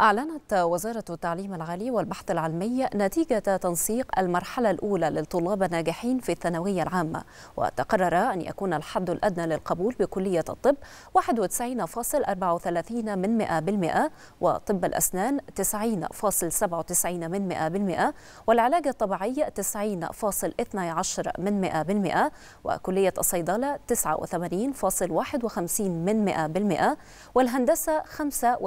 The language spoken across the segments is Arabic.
أعلنت وزارة التعليم العالي والبحث العلمي نتيجة تنسيق المرحلة الأولى للطلاب الناجحين في الثانوية العامة وتقرر أن يكون الحد الأدنى للقبول بكلية الطب 91.34 من 100% وطب الأسنان 90.97 من 100% والعلاج الطبيعي 90.12 من 100% وكلية الصيدلة 89.51 من 100% والهندسة 85%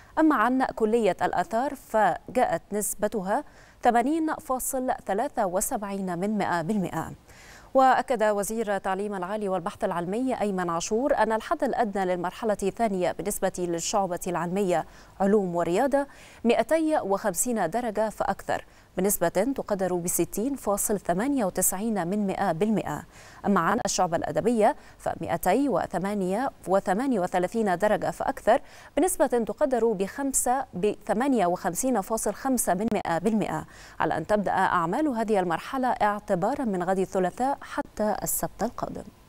أما عن كلية الآثار فجاءت نسبتها 80.73 من 100% وأكد وزير التعليم العالي والبحث العلمي أيمن عاشور أن الحد الأدنى للمرحلة الثانية بالنسبة للشعبة العلمية علوم ورياضة 250 درجة فأكثر بنسبة تقدر ب 60.98 من 100% أما عن الشعبة الأدبية ف 238 درجة فأكثر بنسبة تقدر ب 5 ب 58.5 من 100% على أن تبدأ أعمال هذه المرحلة اعتبارا من غد الثلاثاء حتى السبت القادم